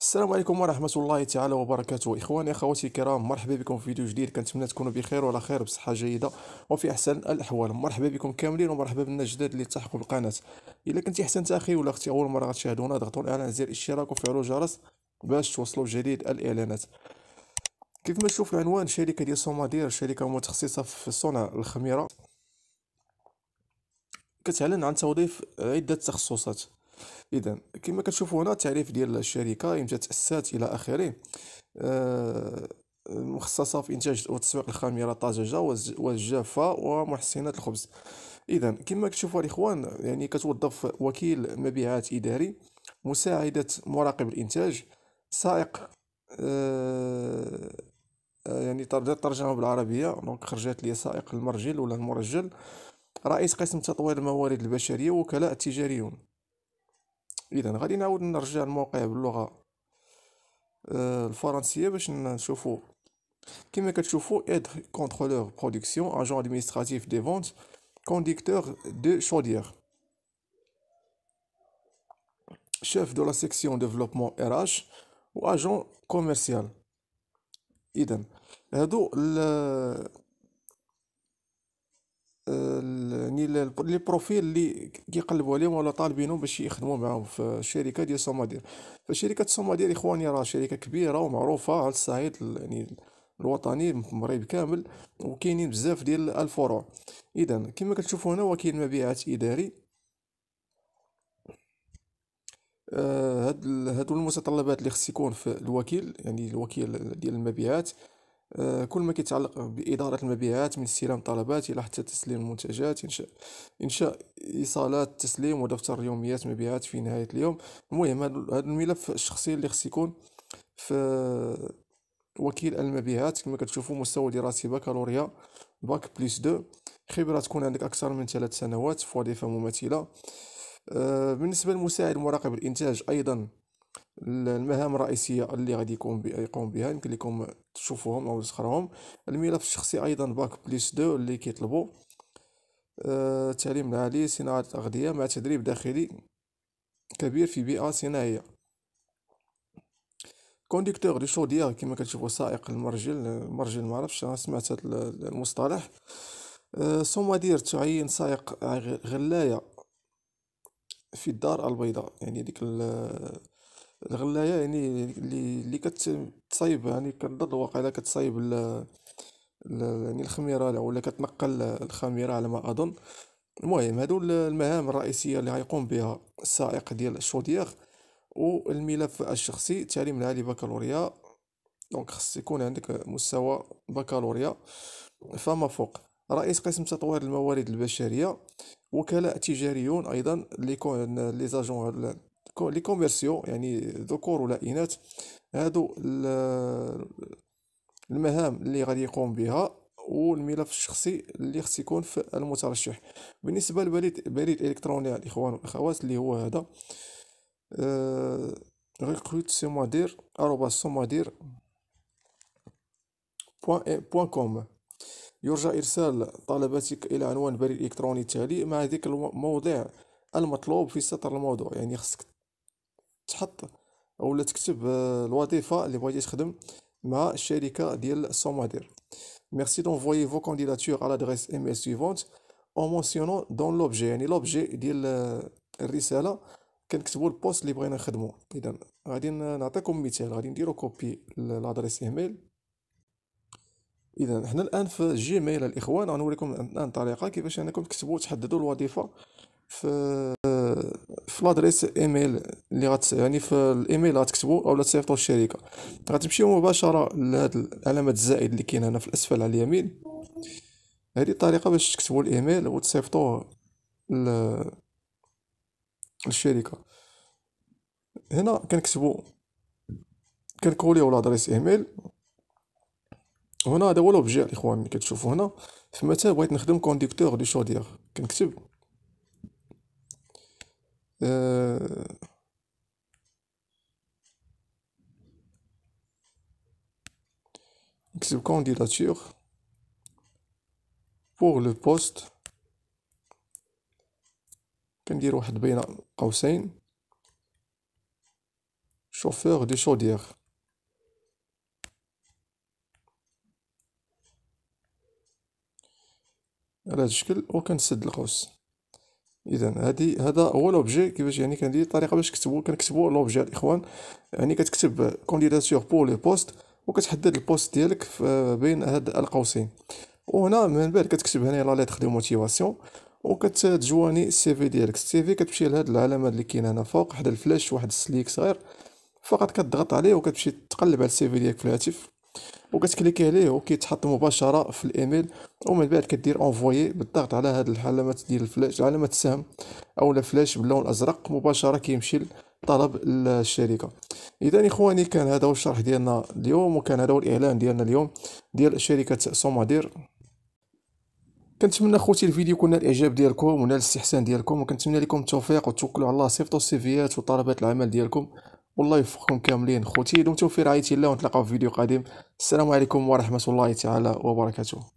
السلام عليكم ورحمة الله تعالى وبركاته إخواني أخواتي الكرام مرحبا بكم في فيديو جديد كنتمنى تكونوا بخير وعلى خير بصحة جيدة وفي أحسن الأحوال مرحبا بكم كاملين ومرحبا بالناس الجداد اللي التحقوا بالقناة إذا كنتي أحسنت أخي ولا أختي أول مرة غتشاهدونا ضغطوا الإعلان زر الاشتراك وفعلوا الجرس باش توصلوا بجديد الإعلانات كيف ما تشوف العنوان شركة ديال سومادير شركة متخصصة في صنع الخميرة كتعلن عن توظيف عدة تخصصات اذا كما كتشوفوا هنا التعريف ديال الشركه امتى تاسست الى اخره آه، مخصصه في انتاج وتسويق الخميره الطازجه والجافه ومحسنات الخبز اذا كما كتشوفوا الاخوان يعني كتوظف وكيل مبيعات اداري مساعده مراقب الانتاج سائق آه, آه، يعني ترجمه بالعربيه دونك خرجت لي سائق المرجل ولا المرجل رئيس قسم تطوير الموارد البشريه وكلاء التجاريون اذا غادي نعاود نرجع الموقع باللغه آه، الفرنسيه باش نشوفو كما كتشوفو اد كونترولور برودكسيون اجون ادمينستراتيف دي فونت كونديكتور دو شوديير شيف دو لا سيكسيون ديفلوبمون ار اش واجون كوميرسيال اذا هادو لي بروفيل اللي كيقلبوا عليهم ولا طالبينهم باش يخدموا معاهم في الشركه ديال سومادير فشركه سومادير اخواني راه شركه كبيره ومعروفه على الصعيد يعني الوطني في المغرب كامل وكاينين بزاف ديال الفروع اذا كما كتشوفوا هنا وكاين مبيعات اداري آه، هاد هادو المتطلبات اللي خص يكون في الوكيل يعني الوكيل ديال المبيعات آه، كل ما كيتعلق بإدارة المبيعات من استلام طلبات إلى حتى تسليم المنتجات إنشاء, إنشاء إيصالات تسليم ودفتر يوميات مبيعات في نهاية اليوم المهم هذا الملف الشخصي اللي خص يكون في وكيل المبيعات كما كتشوفوا مستوى دراسي بكالوريا باك بليس دو خبرة تكون عندك أكثر من ثلاث سنوات في وظيفة مماثلة آه، بالنسبة لمساعد مراقب الإنتاج أيضا المهام الرئيسيه اللي غادي يقوم يقوم بها يمكن لكم تشوفوهم او تسخروهم الملف الشخصي ايضا باك بليس دو اللي كيطلبوا آه، التعليم العالي صناعه الاغذيه مع تدريب داخلي كبير في بيئه صناعيه كونديكتور دي شوديا كما كتشوفوا سائق المرجل المرجل ما عرفتش انا سمعت هذا المصطلح آه، دير تعين سائق غلايه في الدار البيضاء يعني ديك الغلاية يعني اللي اللي كتصايب يعني كنظن واقيلا كتصايب ال يعني الخميرة ولا كتنقل الخميرة على ما أظن المهم هادو المهام الرئيسية اللي غيقوم بها السائق ديال الشوديغ والملف الشخصي تعليم العالي بكالوريا دونك خص يكون عندك مستوى بكالوريا فما فوق رئيس قسم تطوير الموارد البشرية وكلاء تجاريون أيضا اللي يكون لي زاجون لي كوميرسيو يعني ذكور ولا اناث هادو المهام اللي غادي يقوم بها والملف الشخصي اللي خص يكون في المترشح بالنسبه للبريد بريد الكتروني الاخوان والاخوات اللي هو هذا أه ريكروت سي اروبا arobase بوان كوم يرجى ارسال طلباتك الى عنوان البريد الالكتروني التالي مع ذكر الموضع المطلوب في سطر الموضوع يعني خصك تحط اولا تكتب آه، الوظيفه اللي بغيتي تخدم مع الشركه ديال سومادير ميرسي دونفوي فو كانديداتور على لادريس ايميل سويفونت اون مونسيونون دون لوبجي يعني لوبجي ديال آه، الرساله كنكتبوا البوست اللي بغينا نخدمو اذا غادي نعطيكم مثال غادي نديرو كوبي لادريس ايميل اذا حنا الان في جيميل الاخوان غنوريكم الان طريقه كيفاش انكم تكتبوا تحددوا الوظيفه في آه، في لادريس ايميل اللي غت يعني في الايميل غتكتبو اولا تصيفطو للشركه غتمشيو مباشره لهاد العلامه الزائد اللي كاين هنا في الاسفل على اليمين هذه الطريقه باش تكتبوا الايميل وتصيفطوه للشركه هنا كنكتبوا كنكوليو لادريس ايميل هنا هذا هو لوبجي الاخوان اللي كتشوفوا هنا فمتى بغيت نخدم كونديكتور دو شودير كنكتب أه نكتب candidature pour le poste كندير واحد بين قوسين شوفور دي شودير على هذا الشكل وكنسد القوس اذا هادي هذا هو لوبجي كيفاش يعني كندير الطريقه باش كتبو كنكتبو لوبجي الاخوان يعني كتكتب كونديداتور بور لو بوست وكتحدد البوست ديالك بين هاد القوسين وهنا من بعد كتكتب هنا لا ليتر دو موتيفاسيون وكتجواني السي في ديالك السي في كتمشي لهاد العلامه اللي كاينه هنا فوق حدا الفلاش واحد السليك صغير فقط كتضغط عليه وكتمشي تقلب على السي في ديالك في الهاتف وكتكليكي عليه وكيتحط مباشره في الايميل ومن بعد كدير اونفويي بالضغط على هاد العلامات ديال الفلاش علامه السهم اولا فلاش باللون الازرق مباشره كيمشي لطلب الشركه اذا اخواني كان هذا هو الشرح ديالنا اليوم وكان هذا هو الاعلان ديالنا اليوم ديال شركه سومادير كنتمنى خوتي الفيديو يكون الاعجاب ديالكم ونال الاستحسان ديالكم وكنتمنى لكم التوفيق وتوكلوا على الله صيفطوا السيفيات وطلبات العمل ديالكم والله يوفقكم كاملين خوتي دمتم في رعايه الله ونتلاقاو في فيديو قادم السلام عليكم ورحمه الله تعالى وبركاته